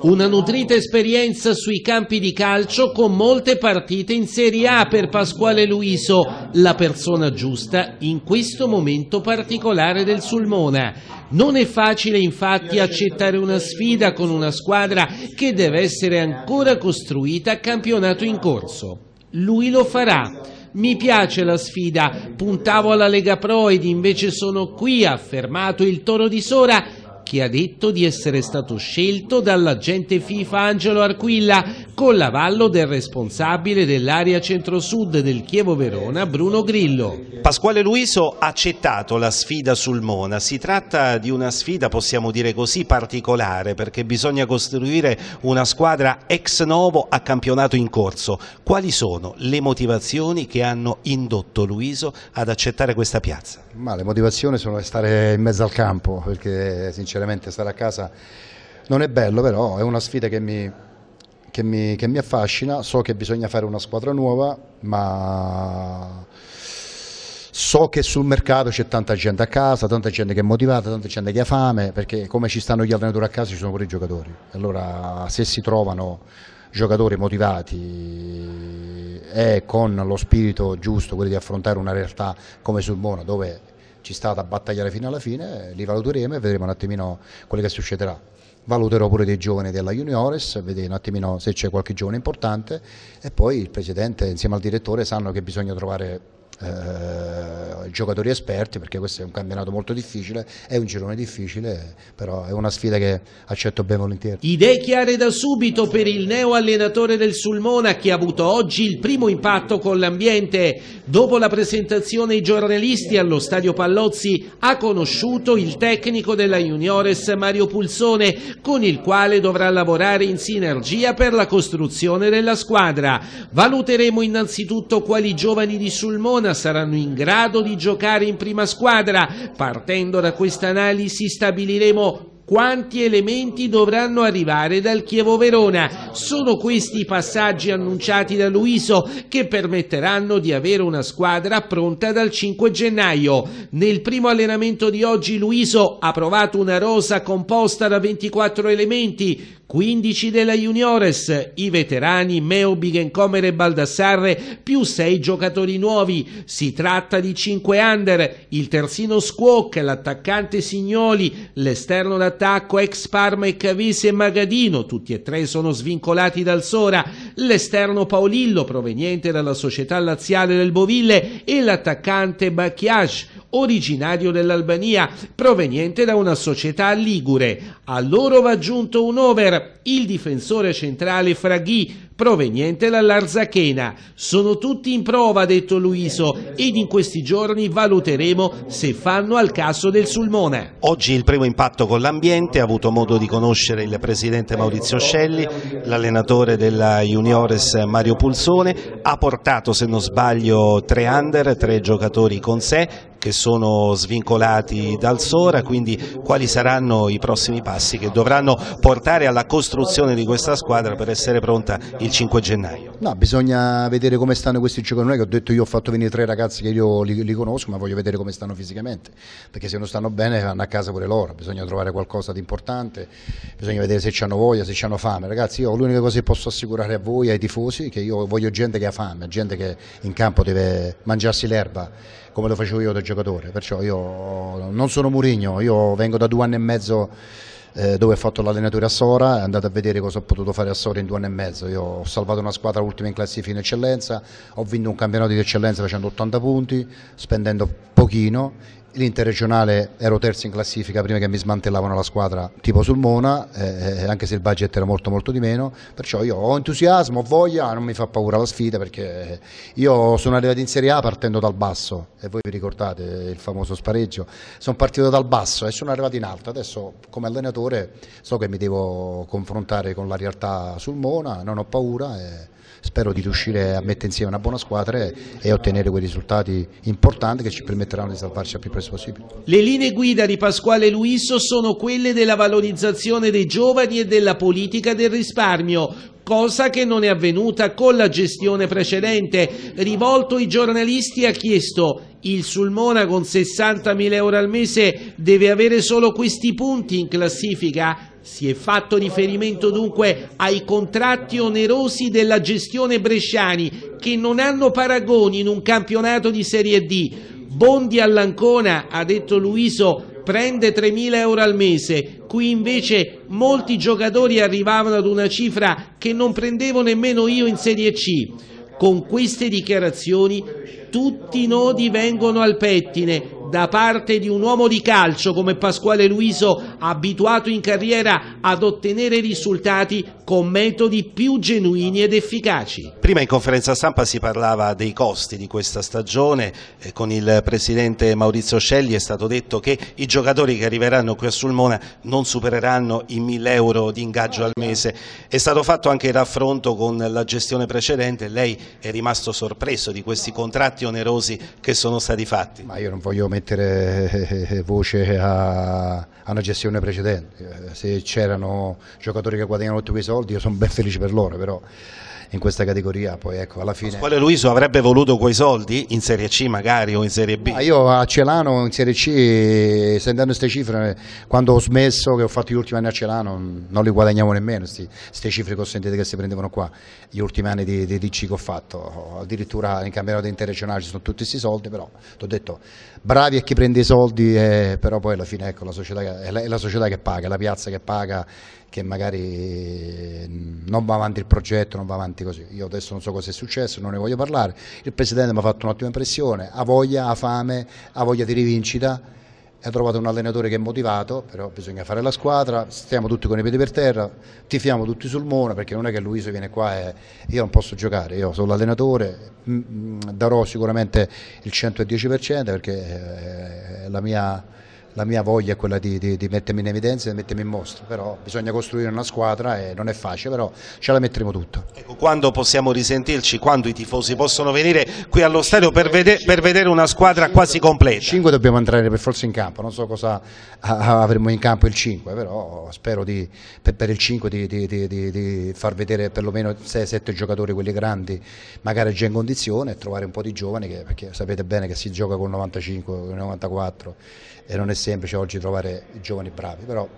Una nutrita esperienza sui campi di calcio con molte partite in Serie A per Pasquale Luiso, la persona giusta in questo momento particolare del Sulmona. Non è facile infatti accettare una sfida con una squadra che deve essere ancora costruita a campionato in corso. Lui lo farà. Mi piace la sfida, puntavo alla Lega Pro ed invece sono qui, ha affermato il Toro di Sora Sacchi ha detto di essere stato scelto dall'agente FIFA Angelo Arquilla con l'avallo del responsabile dell'area centro-sud del Chievo Verona Bruno Grillo. Pasquale Luiso ha accettato la sfida sul Mona, si tratta di una sfida possiamo dire così particolare perché bisogna costruire una squadra ex novo a campionato in corso. Quali sono le motivazioni che hanno indotto Luiso ad accettare questa piazza? Ma le motivazioni sono stare in mezzo al campo perché sinceramente Clemente sarà a casa, non è bello però, è una sfida che mi, che mi, che mi affascina, so che bisogna fare una squadra nuova, ma so che sul mercato c'è tanta gente a casa, tanta gente che è motivata, tanta gente che ha fame, perché come ci stanno gli allenatori a casa ci sono pure i giocatori. Allora se si trovano giocatori motivati e eh, con lo spirito giusto, quello di affrontare una realtà come sul Mona, dove ci sta da battagliare fino alla fine, li valuteremo e vedremo un attimino quello che succederà. Valuterò pure dei giovani della Juniores, vedere un attimino se c'è qualche giovane importante e poi il Presidente insieme al direttore sanno che bisogna trovare eh, giocatori esperti perché questo è un campionato molto difficile, è un girone difficile, però è una sfida che accetto ben volentieri. Idee chiare da subito per il neo allenatore del Sulmona che ha avuto oggi il primo impatto con l'ambiente. Dopo la presentazione ai giornalisti allo stadio Pallozzi ha conosciuto il tecnico della Juniores Mario Pulsone con il quale dovrà lavorare in sinergia per la costruzione della squadra. Valuteremo innanzitutto quali giovani di Sulmona zona saranno in grado di giocare in prima squadra. Partendo da questa analisi stabiliremo quanti elementi dovranno arrivare dal Chievo Verona. Sono questi i passaggi annunciati da Luiso che permetteranno di avere una squadra pronta dal 5 gennaio. Nel primo allenamento di oggi Luiso ha provato una rosa composta da 24 elementi, 15 della Juniores, i veterani Meo Bigencomer e Baldassarre più 6 giocatori nuovi. Si tratta di 5 under, il terzino Squoc, l'attaccante Signoli, l'esterno d'attacco ex Parma e Cavese e Magadino, tutti e tre sono svincolati dal Sora, l'esterno Paolillo proveniente dalla società laziale del Boville e l'attaccante Bacchiage originario dell'Albania, proveniente da una società ligure. A loro va aggiunto un over, il difensore centrale Fraghi, proveniente dall'Arzachena. Sono tutti in prova, ha detto Luiso, ed in questi giorni valuteremo se fanno al caso del Sulmone. Oggi il primo impatto con l'ambiente, ha avuto modo di conoscere il presidente Maurizio Scelli, l'allenatore della Juniores Mario Pulsone, ha portato se non sbaglio tre under, tre giocatori con sé, che sono svincolati dal Sora, quindi quali saranno i prossimi passi che dovranno portare alla costruzione di questa squadra per essere pronta il 5 gennaio? No, bisogna vedere come stanno questi giocatori, ho detto io ho fatto venire tre ragazzi che io li, li conosco, ma voglio vedere come stanno fisicamente, perché se non stanno bene vanno a casa pure loro, bisogna trovare qualcosa di importante, bisogna vedere se hanno voglia, se hanno fame, ragazzi io l'unica cosa che posso assicurare a voi, ai tifosi, che io voglio gente che ha fame, gente che in campo deve mangiarsi l'erba, come lo facevo io da giocatore giocatore, perciò io non sono Murigno, io vengo da due anni e mezzo eh, dove ho fatto l'allenatore a Sora, andate a vedere cosa ho potuto fare a Sora in due anni e mezzo, io ho salvato una squadra ultima in classifica in eccellenza, ho vinto un campionato di eccellenza facendo 80 punti, spendendo pochino L'interregionale ero terzo in classifica prima che mi smantellavano la squadra tipo Sulmona, eh, eh, anche se il budget era molto molto di meno, perciò io ho entusiasmo, ho voglia, non mi fa paura la sfida perché io sono arrivato in Serie A partendo dal basso e voi vi ricordate il famoso spareggio, sono partito dal basso e sono arrivato in alto, adesso come allenatore so che mi devo confrontare con la realtà sul Mona non ho paura. E eh, spero di riuscire a mettere insieme una buona squadra e, ottenere quei risultati importanti che ci permetteranno di salvarci al più presto possibile. Le linee guida di Pasquale Luisso sono quelle della valorizzazione dei giovani e della politica del risparmio cosa che non è avvenuta con la gestione precedente. Rivolto ai giornalisti ha chiesto il Sulmona con 60.000 euro al mese deve avere solo questi punti in classifica? Si è fatto riferimento dunque ai contratti onerosi della gestione Bresciani che non hanno paragoni in un campionato di Serie D. Bondi all'Ancona, ha detto Luiso, prende 3.000 euro al mese, qui invece molti giocatori arrivavano ad una cifra che non prendevo nemmeno io in Serie C. Con queste dichiarazioni tutti i nodi vengono al pettine da parte di un uomo di calcio come Pasquale Luiso, abituato in carriera ad ottenere risultati con metodi più genuini ed efficaci. Prima in conferenza stampa si parlava dei costi di questa stagione, eh, con il presidente Maurizio Scegli è stato detto che i giocatori che arriveranno qui a Sulmona non supereranno i 1000 euro di ingaggio al mese. È stato fatto anche il raffronto con la gestione precedente, lei è rimasto sorpreso di questi contratti onerosi che sono stati fatti. Ma io non voglio mettere mettere eh, eh, voce a, a una gestione precedente. Eh, se c'erano giocatori che guadagnano tutti quei soldi, io sono ben felice per loro, però in questa categoria. Poi ecco, alla fine... Pasquale Luiso avrebbe voluto quei soldi in Serie C magari o in Serie B? Ma io a Celano in Serie C, sentendo queste cifre, quando ho smesso che ho fatto gli ultimi anni a Celano, non li guadagniamo nemmeno, queste cifre che ho sentito che si prendevano qua, gli ultimi anni di, di, di C che ho fatto, addirittura in campionato interregionale ci sono tutti questi soldi, però ti ho detto bravi a chi prende i soldi, eh, però poi alla fine ecco, la società, è, la, è la società che paga, è la piazza che paga, che magari eh, non va avanti il progetto, non va avanti avanti così. Io adesso non so cosa è successo, non ne voglio parlare. Il presidente mi ha fatto un'ottima impressione, ha voglia, ha fame, ha voglia di rivincita. Ha trovato un allenatore che è motivato, però bisogna fare la squadra, stiamo tutti con i piedi per terra, tifiamo tutti sul Mona perché non è che Luiso viene qua e io non posso giocare, io sono l'allenatore, mm, mm, darò sicuramente il 110% perché eh, è la mia la mia voglia è quella di, di, di, mettermi in evidenza e di mettermi in mostra, però bisogna costruire una squadra e non è facile, però ce la metteremo tutta. Ecco, quando possiamo risentirci, quando i tifosi possono venire qui allo stadio per, vede, per vedere una squadra quasi completa? 5 dobbiamo entrare per forza in campo, non so cosa avremo in campo il 5, però spero di, per, per, il 5 di, di, far vedere perlomeno 6-7 giocatori, quelli grandi, magari già in condizione e trovare un po' di giovani, che, perché sapete bene che si gioca con 95, 94 e non è semplice oggi trovare giovani bravi, però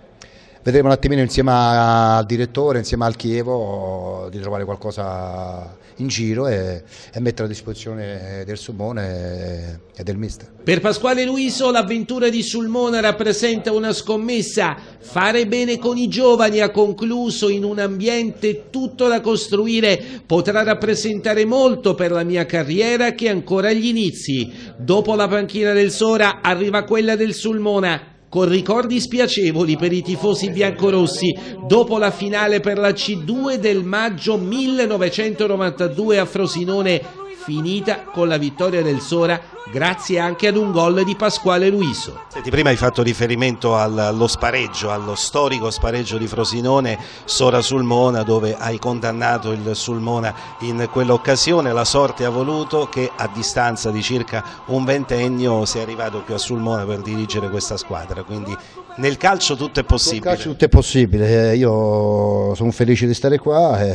vedremo un attimino insieme al direttore, insieme al Chievo, di trovare qualcosa in giro e, e mettere a disposizione del Sulmone e del mister. Per Pasquale Luiso l'avventura di Sulmona rappresenta una scommessa, fare bene con i giovani ha concluso in un ambiente tutto da costruire, potrà rappresentare molto per la mia carriera che è ancora agli inizi. Dopo la panchina del Sora arriva quella del Sulmona, con ricordi spiacevoli per i tifosi biancorossi dopo la finale per la C2 del maggio 1992 a Frosinone, finita con la vittoria del Sora grazie anche ad un gol di Pasquale Luiso. Senti, prima hai fatto riferimento allo spareggio, allo storico spareggio di Frosinone Sora Sulmona dove hai condannato il Sulmona in quell'occasione, la sorte ha voluto che a distanza di circa un ventennio sia arrivato qui a Sulmona per dirigere questa squadra, quindi nel calcio tutto è possibile. Nel calcio tutto è possibile, eh, io sono felice di stare qua, eh,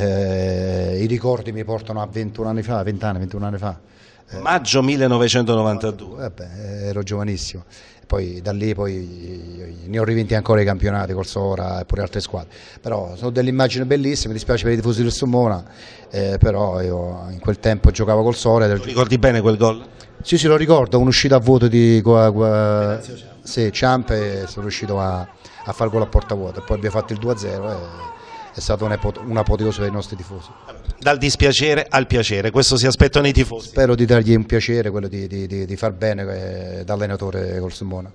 eh, i ricordi mi portano a 21 anni fa, 20 anni, 21 anni fa. Eh. Maggio 1992. Eh, vabbè, ero giovanissimo. Poi da lì poi ne ho rivinti ancora i campionati col Sora e pure altre squadre. Però sono delle immagini bellissime, mi dispiace per i tifosi del Summona, eh, però io in quel tempo giocavo col Sora. Lo ricordi bene quel gol? Sì, sì, lo ricordo, un'uscita a vuoto di Gua, Gua, sì, Ciamp e sono riuscito a, a fare gol a porta vuota. Poi abbiamo fatto il 2-0 è stata un'apoteosi dei nostri tifosi. Dal dispiacere al piacere, questo si aspettano i tifosi. Spero di dargli un piacere, quello di, di, di, di far bene eh, da allenatore col Simona.